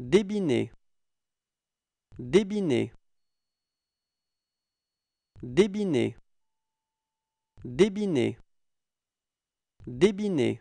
Débiner. Débiner. Débiner. Débiner. Débiner.